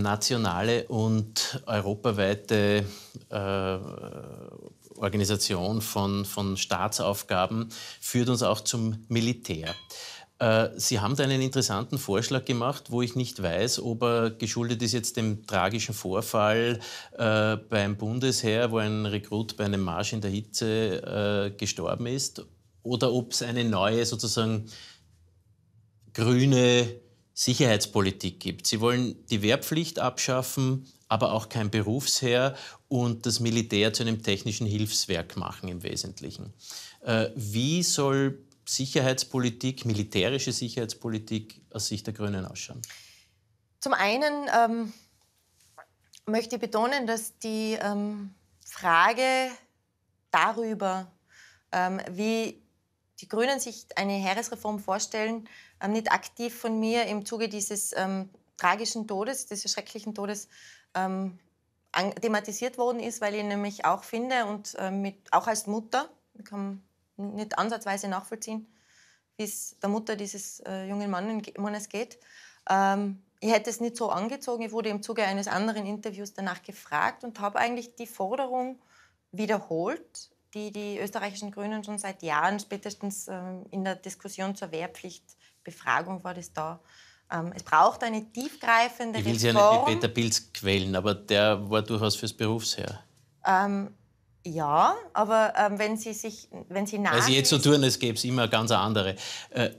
nationale und europaweite äh, Organisation von, von Staatsaufgaben führt uns auch zum Militär. Äh, Sie haben da einen interessanten Vorschlag gemacht, wo ich nicht weiß, ob er geschuldet ist jetzt dem tragischen Vorfall äh, beim Bundesheer, wo ein Rekrut bei einem Marsch in der Hitze äh, gestorben ist, oder ob es eine neue sozusagen grüne Sicherheitspolitik gibt. Sie wollen die Wehrpflicht abschaffen, aber auch kein Berufsheer und das Militär zu einem technischen Hilfswerk machen im Wesentlichen. Äh, wie soll Sicherheitspolitik, militärische Sicherheitspolitik aus Sicht der Grünen ausschauen? Zum einen ähm, möchte ich betonen, dass die ähm, Frage darüber, ähm, wie die Grünen sich eine Heeresreform vorstellen, ähm, nicht aktiv von mir im Zuge dieses ähm, tragischen Todes, dieses schrecklichen Todes ähm, thematisiert worden ist, weil ich nämlich auch finde und ähm, mit, auch als Mutter, ich kann nicht ansatzweise nachvollziehen, wie es der Mutter dieses äh, jungen Mannes geht. Ähm, ich hätte es nicht so angezogen. Ich wurde im Zuge eines anderen Interviews danach gefragt und habe eigentlich die Forderung wiederholt, die die österreichischen Grünen schon seit Jahren, spätestens ähm, in der Diskussion zur Wehrpflichtbefragung war das da. Ähm, es braucht eine tiefgreifende Reform. Ich will Reform. ja nicht mit Peter Pilz quälen, aber der war durchaus fürs Berufsheer. Ähm, ja, aber ähm, wenn Sie sich, wenn Sie nach. Also jetzt so tun, es gäbe es immer ganz andere. Äh,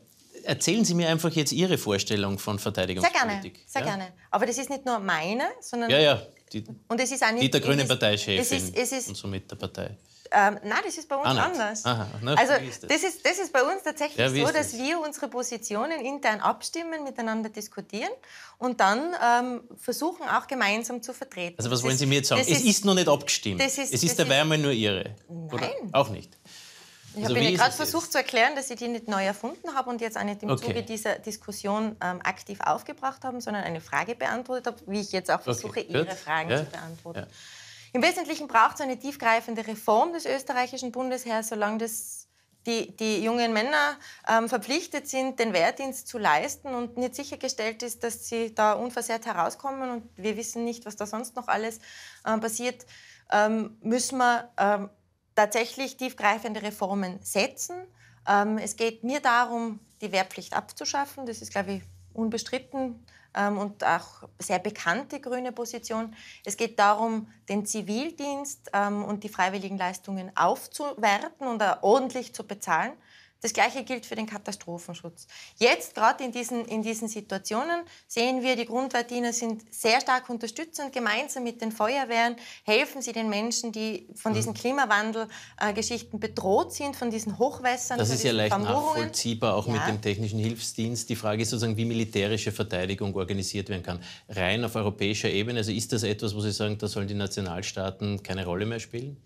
erzählen Sie mir einfach jetzt Ihre Vorstellung von Verteidigungspolitik. Sehr gerne, sehr ja? gerne. Aber das ist nicht nur meine, sondern. Ja, ja. Die, und es ist eine, die der Grünen Parteichefin ist, ist, und somit der Partei. Ähm, nein, das ist bei uns ah, anders. Aha, also das. ist, das ist bei uns tatsächlich ja, so, dass das? wir unsere Positionen intern abstimmen, miteinander diskutieren und dann ähm, versuchen auch gemeinsam zu vertreten. Also was das wollen Sie mir jetzt sagen? Es ist, ist, noch nicht abgestimmt. Ist, es ist dabei einmal nur Ihre. Nein. Auch nicht. Ich also habe Ihnen gerade versucht jetzt? zu erklären, dass ich die nicht neu erfunden habe und jetzt auch nicht im okay. Zuge dieser Diskussion ähm, aktiv aufgebracht habe, sondern eine Frage beantwortet habe, wie ich jetzt auch versuche, okay. Ihre Fragen ja. zu beantworten. Ja. Im Wesentlichen braucht es eine tiefgreifende Reform des österreichischen Bundesheers, solange das die, die jungen Männer ähm, verpflichtet sind, den Wehrdienst zu leisten und nicht sichergestellt ist, dass sie da unversehrt herauskommen und wir wissen nicht, was da sonst noch alles äh, passiert, ähm, müssen wir ähm, tatsächlich tiefgreifende Reformen setzen. Ähm, es geht mir darum, die Wehrpflicht abzuschaffen. Das ist, glaube ich, unbestritten ähm, und auch sehr bekannte grüne Position. Es geht darum, den Zivildienst ähm, und die freiwilligen Leistungen aufzuwerten und ordentlich zu bezahlen. Das Gleiche gilt für den Katastrophenschutz. Jetzt, gerade in diesen, in diesen Situationen, sehen wir, die Grundwehrdiener sind sehr stark unterstützend. Gemeinsam mit den Feuerwehren helfen sie den Menschen, die von mhm. diesen Klimawandelgeschichten äh, bedroht sind, von diesen Hochwässern. Das ist ja leicht nachvollziehbar, auch ja. mit dem technischen Hilfsdienst. Die Frage ist sozusagen, wie militärische Verteidigung organisiert werden kann. Rein auf europäischer Ebene, also ist das etwas, wo Sie sagen, da sollen die Nationalstaaten keine Rolle mehr spielen?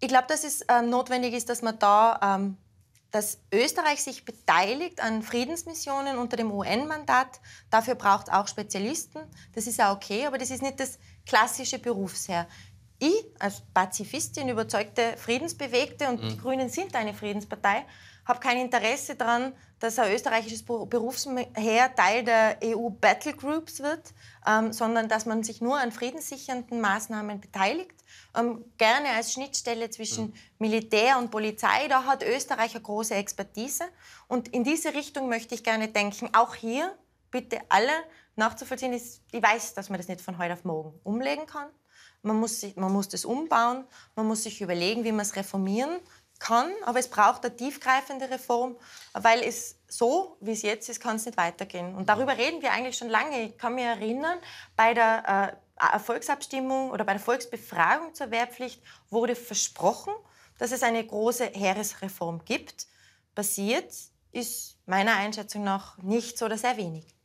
Ich glaube, dass es ähm, notwendig ist, dass man da ähm, dass Österreich sich beteiligt an Friedensmissionen unter dem UN-Mandat. Dafür braucht es auch Spezialisten. Das ist ja okay, aber das ist nicht das klassische Berufsherr. Ich als Pazifistin, überzeugte Friedensbewegte und mhm. die Grünen sind eine Friedenspartei, habe kein Interesse daran, dass ein österreichisches Berufsheer Teil der EU-Battlegroups wird, ähm, sondern dass man sich nur an friedenssichernden Maßnahmen beteiligt. Ähm, gerne als Schnittstelle zwischen mhm. Militär und Polizei, da hat Österreich eine große Expertise. Und in diese Richtung möchte ich gerne denken. Auch hier bitte alle nachzuvollziehen, ich weiß, dass man das nicht von heute auf morgen umlegen kann. Man muss, sich, man muss das umbauen, man muss sich überlegen, wie man es reformieren kann, aber es braucht eine tiefgreifende Reform, weil es so, wie es jetzt ist, kann es nicht weitergehen. Und darüber reden wir eigentlich schon lange. Ich kann mich erinnern, bei der äh, Volksabstimmung oder bei der Volksbefragung zur Wehrpflicht wurde versprochen, dass es eine große Heeresreform gibt. Passiert ist meiner Einschätzung nach nicht oder sehr wenig.